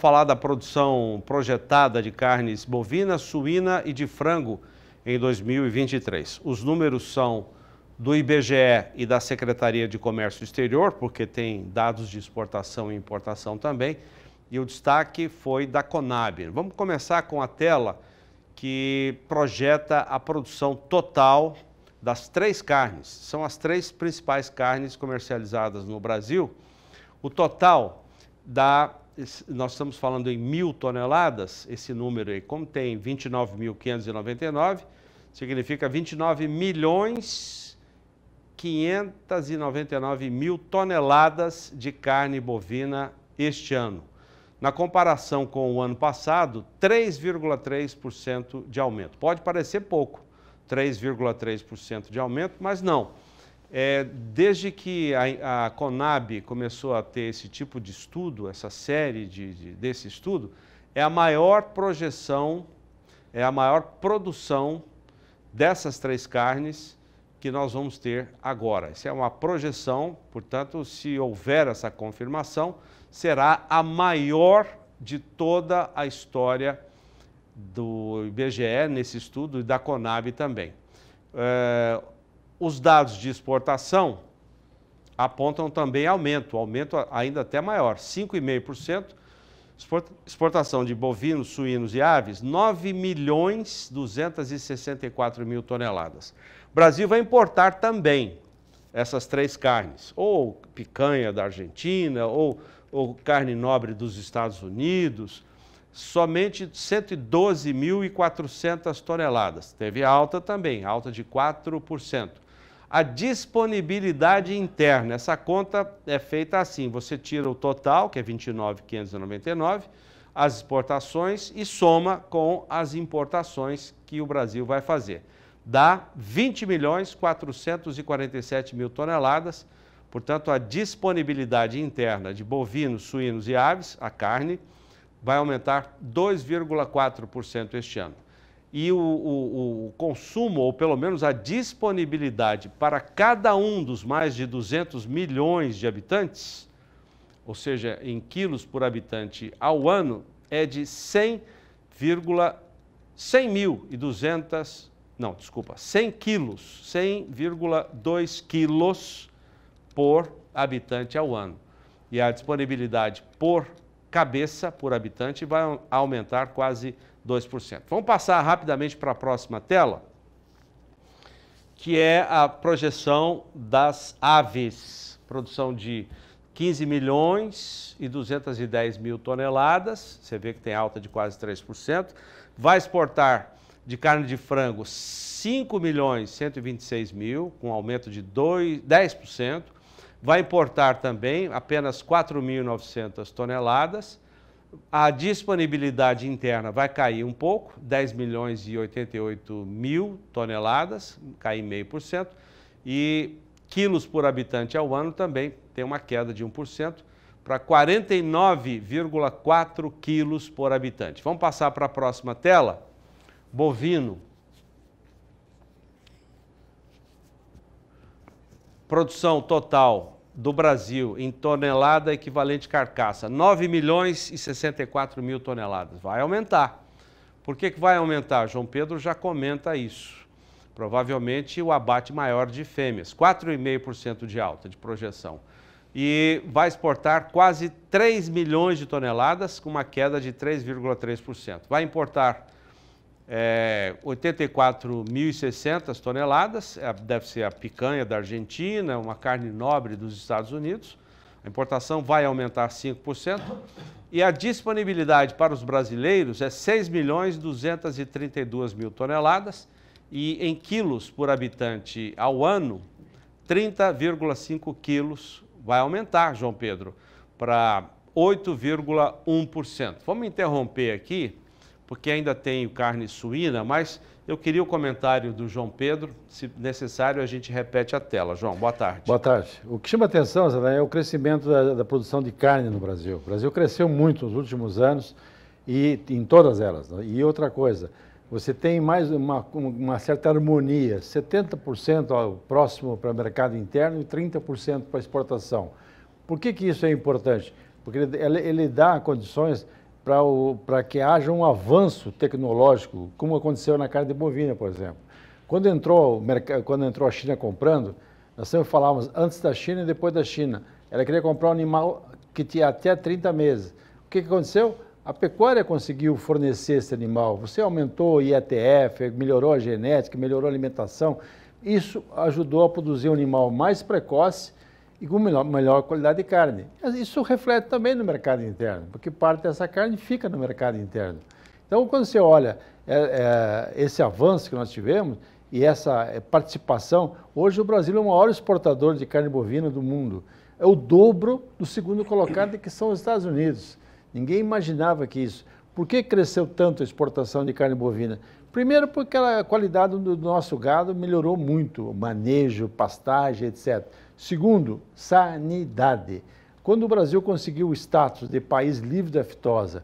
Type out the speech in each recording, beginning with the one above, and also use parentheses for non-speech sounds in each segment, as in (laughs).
falar da produção projetada de carnes bovina, suína e de frango em 2023. Os números são do IBGE e da Secretaria de Comércio Exterior, porque tem dados de exportação e importação também, e o destaque foi da Conab. Vamos começar com a tela que projeta a produção total das três carnes. São as três principais carnes comercializadas no Brasil. O total dá nós estamos falando em mil toneladas, esse número aí, como tem 29.599, significa 29 milhões 599 mil toneladas de carne bovina este ano. Na comparação com o ano passado, 3,3% de aumento. Pode parecer pouco, 3,3% de aumento, mas não. É, desde que a, a, Conab começou a ter esse tipo de estudo, essa série de, de, desse estudo, é a maior projeção, é a maior produção dessas três carnes que nós vamos ter agora. Isso é uma projeção, portanto, se houver essa confirmação, será a maior de toda a história do IBGE nesse estudo e da Conab também. É, os dados de exportação apontam também aumento, aumento ainda até maior, 5,5%. Exportação de bovinos, suínos e aves, 9 milhões 264 mil toneladas. O Brasil vai importar também essas três carnes, ou picanha da Argentina, ou, ou carne nobre dos Estados Unidos, somente 112.400 toneladas. Teve alta também, alta de 4% a disponibilidade interna. Essa conta é feita assim: você tira o total, que é 29,599, as exportações e soma com as importações que o Brasil vai fazer. Dá 20 milhões 447 mil toneladas. Portanto, a disponibilidade interna de bovinos, suínos e aves, a carne, vai aumentar 2,4% este ano e o, o, o, consumo, ou pelo menos a disponibilidade para cada um dos mais de 200 milhões de habitantes, ou seja, em quilos por habitante ao ano, é de 100, 100 mil e 200, não, desculpa, 100 quilos, 100,2 quilos por habitante ao ano. E a disponibilidade por cabeça por habitante vai aumentar quase 2%. Vamos passar rapidamente para a próxima tela, que é a projeção das aves. Produção de 15 milhões e 210 mil toneladas, você vê que tem alta de quase 3%. Vai exportar de carne de frango 5 milhões e 126 mil, com aumento de 2, 10% vai importar também apenas 4.900 toneladas. A disponibilidade interna vai cair um pouco, 10 milhões e 88 mil toneladas, cair meio por cento, e quilos por habitante ao ano também tem uma queda de 1% para 49,4 quilos por habitante. Vamos passar para a próxima tela? Bovino. produção total do Brasil em tonelada equivalente carcaça, 9 milhões e 64 mil toneladas. Vai aumentar. Por que, que vai aumentar? João Pedro já comenta isso. Provavelmente o abate maior de fêmeas, 4,5% de alta de projeção. E vai exportar quase 3 milhões de toneladas, com uma queda de 3,3%. Vai importar é, 84.060 toneladas, é, deve ser a picanha da Argentina, uma carne nobre dos Estados Unidos. A importação vai aumentar 5% e a disponibilidade para os brasileiros é 6.232.000 mil toneladas e em quilos por habitante ao ano, 30,5 quilos vai aumentar, João Pedro, para 8,1%. Vamos interromper aqui porque ainda tenho carne suína, mas eu queria o comentário do João Pedro. Se necessário, a gente repete a tela. João, boa tarde. Boa tarde. O que chama atenção, Zé, é o crescimento da, da produção de carne no Brasil. O Brasil cresceu muito nos últimos anos e em todas elas. Né? E outra coisa, você tem mais uma, uma certa harmonia, 70% ao próximo para o mercado interno e 30% para exportação. Por que, que isso é importante? Porque ele, ele dá condições para que haja um avanço tecnológico, como aconteceu na carne bovina, por exemplo. Quando entrou, quando entrou a China comprando, nós sempre falávamos antes da China e depois da China. Ela queria comprar um animal que tinha até 30 meses. O que, que aconteceu? A pecuária conseguiu fornecer esse animal. Você aumentou o IETF, melhorou a genética, melhorou a alimentação. Isso ajudou a produzir um animal mais precoce e com melhor, melhor qualidade de carne. Isso reflete também no mercado interno, porque parte dessa carne fica no mercado interno. Então, quando você olha é, é, esse avanço que nós tivemos e essa é, participação, hoje o Brasil é o maior exportador de carne bovina do mundo. É o dobro do segundo colocado, que são os Estados Unidos. Ninguém imaginava que isso. Por que cresceu tanto a exportação de carne bovina? Primeiro, porque a qualidade do nosso gado melhorou muito, o manejo, pastagem, etc. Segundo, sanidade. Quando o Brasil conseguiu o status de país livre da aftosa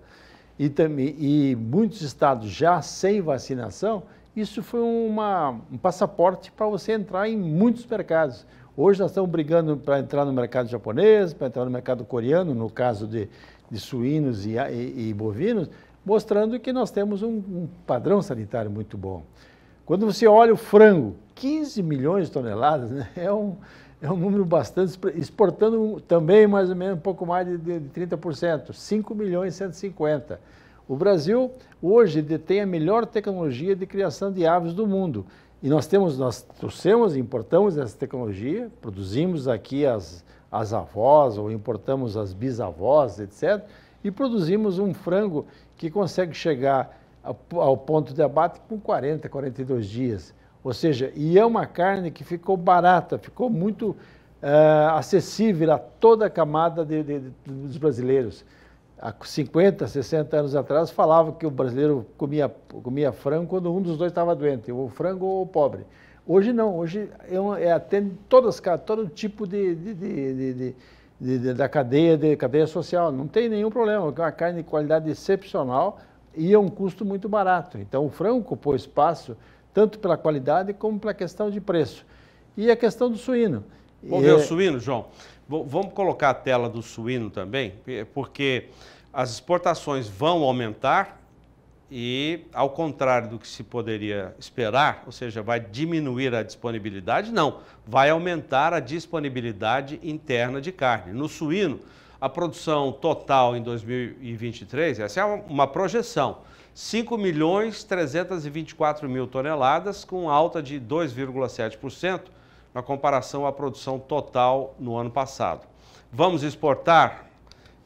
e, também, e muitos estados já sem vacinação, isso foi uma, um passaporte para você entrar em muitos mercados. Hoje nós estamos brigando para entrar no mercado japonês, para entrar no mercado coreano, no caso de, de suínos e, e, e, bovinos, mostrando que nós temos um, um, padrão sanitário muito bom. Quando você olha o frango, 15 milhões de toneladas, (laughs) né? é, um, é um número bastante. exportando também mais ou menos um pouco mais de, 30%, 5 milhões e 150. O Brasil hoje detém a melhor tecnologia de criação de aves do mundo. E nós temos, nós trouxemos, importamos essa tecnologia, produzimos aqui as, as avós ou importamos as bisavós, etc. E produzimos um frango que consegue chegar ao ponto de abate com 40, 42 dias. Ou seja, e é uma carne que ficou barata, ficou muito uh, acessível a toda a camada de, de, de, dos brasileiros. Há 50, 60 anos atrás, falava que o brasileiro comia, comia frango quando um dos dois estava doente, ou frango ou pobre. Hoje não, hoje é, é até todas, todo tipo de, de, de, de, da cadeia, de cadeia social. Não tem nenhum problema, é uma carne de qualidade excepcional e é um custo muito barato. Então o frango ocupou espaço tanto pela qualidade como pela questão de preço. E a questão do suíno. Vamos ver é... o suíno, João? Vamos colocar a tela do suíno também, porque as exportações vão aumentar e, ao contrário do que se poderia esperar, ou seja, vai diminuir a disponibilidade, não, vai aumentar a disponibilidade interna de carne. No suíno, a produção total em 2023, essa é uma projeção, 5 milhões 324 mil toneladas, com alta de 2,7% na comparação à produção total no ano passado. Vamos exportar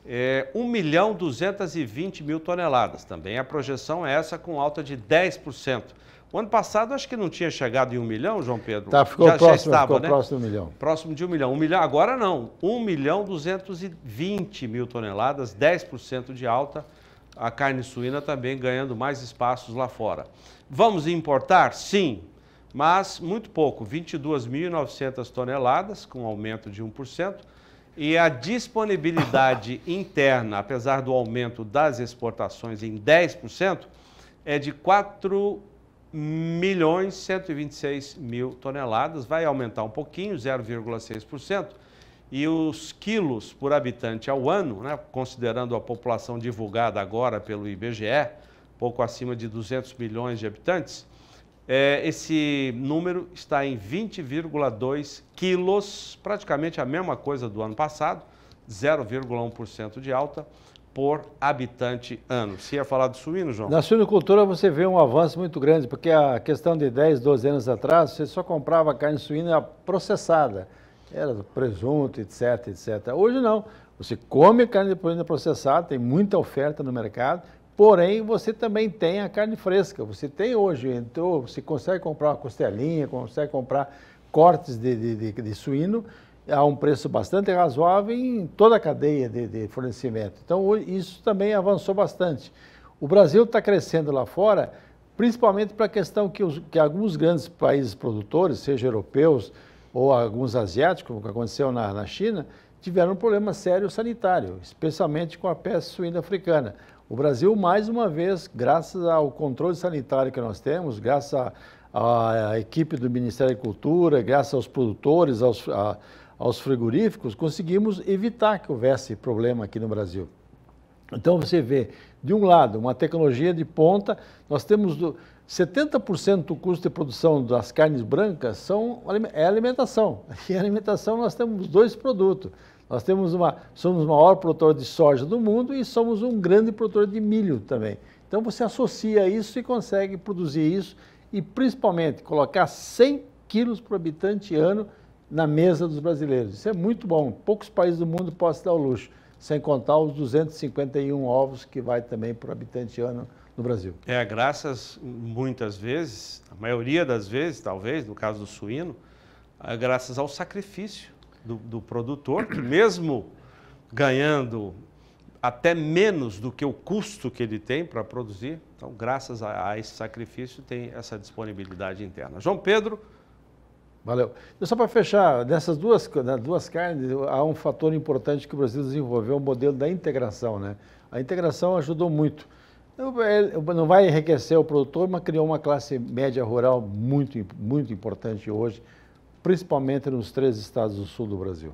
é, eh, 1 milhão 220 mil toneladas, também a projeção é essa, com alta de 10% o ano passado acho que não tinha chegado em um milhão, João Pedro. Tá, ficou já, próximo, já estava, ficou né? próximo de um milhão. Próximo de um milhão. Um milhão agora não. Um milhão duzentos e vinte mil toneladas, 10% de alta. A carne suína também ganhando mais espaços lá fora. Vamos importar? Sim, mas muito pouco, 22.900 toneladas, com aumento de 1%. E a disponibilidade (coughs) interna, apesar do aumento das exportações em 10%, é de 4 milhões 126 mil toneladas, vai aumentar um pouquinho, 0,6%, e os quilos por habitante ao ano, né, considerando a população divulgada agora pelo IBGE, pouco acima de 200 milhões de habitantes, é, esse número está em 20,2 quilos, praticamente a mesma coisa do ano passado, 0,1% de alta por habitante ano. Você ia falar de suíno, João? Na suinocultura você vê um avanço muito grande, porque a questão de 10, 12 anos atrás, você só comprava carne suína processada. Era presunto, etc, etc. Hoje não. Você come carne de suína processada, tem muita oferta no mercado, porém você também tem a carne fresca. Você tem hoje, então você consegue comprar uma costelinha, consegue comprar cortes de, de, de, de suíno, a um preço bastante razoável em toda a cadeia de, de fornecimento. Então, isso também avançou bastante. O Brasil está crescendo lá fora, principalmente para a questão que, os, que, alguns grandes países produtores, seja europeus ou alguns asiáticos, como aconteceu na, na China, tiveram um problema sério sanitário, especialmente com a peste suína africana. O Brasil, mais uma vez, graças ao controle sanitário que nós temos, graças à equipe do Ministério da Cultura, graças aos produtores, aos, a, aos frigoríficos, conseguimos evitar que houvesse problema aqui no Brasil. Então você vê, de um lado, uma tecnologia de ponta, nós temos do, 70% do custo de produção das carnes brancas são, é alimentação. (laughs) E alimentação nós temos dois produtos. Nós temos uma, somos o maior produtor de soja do mundo e somos um grande produtor de milho também. Então você associa isso e consegue produzir isso e principalmente colocar 100 quilos por habitante ano na mesa dos brasileiros. Isso é muito bom. Poucos países do mundo podem se dar o luxo, sem contar os 251 ovos que vai também para o habitante ano no Brasil. É, graças muitas vezes, a maioria das vezes, talvez, no caso do suíno, é graças ao sacrifício do, do produtor, que mesmo ganhando até menos do que o custo que ele tem para produzir. Então, graças a, a, esse sacrifício, tem essa disponibilidade interna. João Pedro, Valeu. E só para fechar, nessas duas, né, duas carnes, há um fator importante que o Brasil desenvolveu, é o modelo da integração. Né? A integração ajudou muito. É, não vai enriquecer o produtor, mas criou uma classe média rural muito, muito importante hoje, principalmente nos três estados do sul do Brasil.